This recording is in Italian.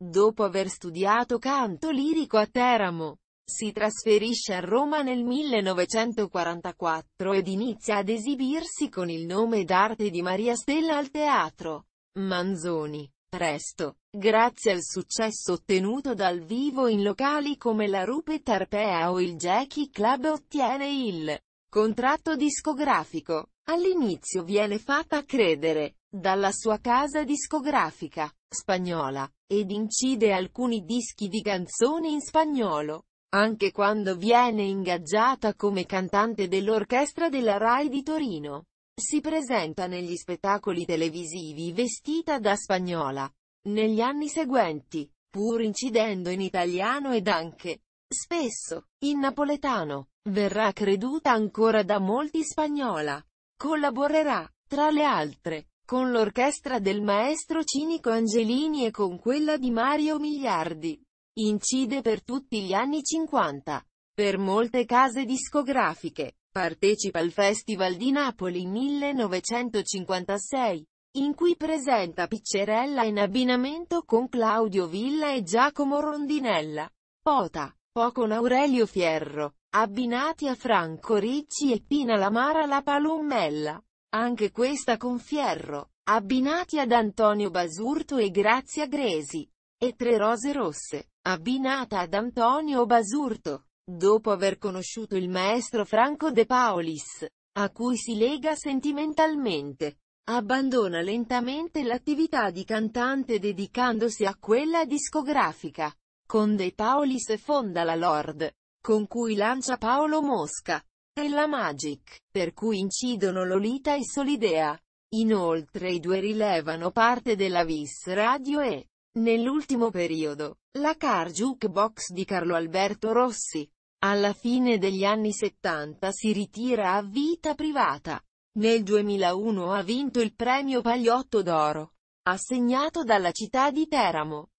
Dopo aver studiato canto lirico a Teramo, si trasferisce a Roma nel 1944 ed inizia ad esibirsi con il nome d'arte di Maria Stella al teatro Manzoni. Presto, grazie al successo ottenuto dal vivo in locali come la Rupe Tarpea o il Jackie Club ottiene il contratto discografico. All'inizio viene fatta credere dalla sua casa discografica spagnola, ed incide alcuni dischi di canzoni in spagnolo. Anche quando viene ingaggiata come cantante dell'orchestra della RAI di Torino, si presenta negli spettacoli televisivi vestita da spagnola. Negli anni seguenti, pur incidendo in italiano ed anche, spesso, in napoletano, verrà creduta ancora da molti spagnola. Collaborerà, tra le altre, con l'orchestra del maestro Cinico Angelini e con quella di Mario Migliardi. Incide per tutti gli anni 50. Per molte case discografiche. Partecipa al Festival di Napoli 1956, in cui presenta Piccerella in abbinamento con Claudio Villa e Giacomo Rondinella. Pota, o con Aurelio Fierro, abbinati a Franco Ricci e Pina Lamara La Palummella. Anche questa con Fierro, abbinati ad Antonio Basurto e Grazia Gresi. E Tre Rose Rosse, abbinata ad Antonio Basurto. Dopo aver conosciuto il maestro Franco De Paolis, a cui si lega sentimentalmente, abbandona lentamente l'attività di cantante dedicandosi a quella discografica. Con De Paolis fonda la Lord, con cui lancia Paolo Mosca, e la Magic, per cui incidono Lolita e Solidea. Inoltre i due rilevano parte della Vis Radio e, nell'ultimo periodo, la car jukebox di Carlo Alberto Rossi. Alla fine degli anni 70 si ritira a vita privata. Nel 2001 ha vinto il premio Pagliotto d'Oro, assegnato dalla città di Teramo.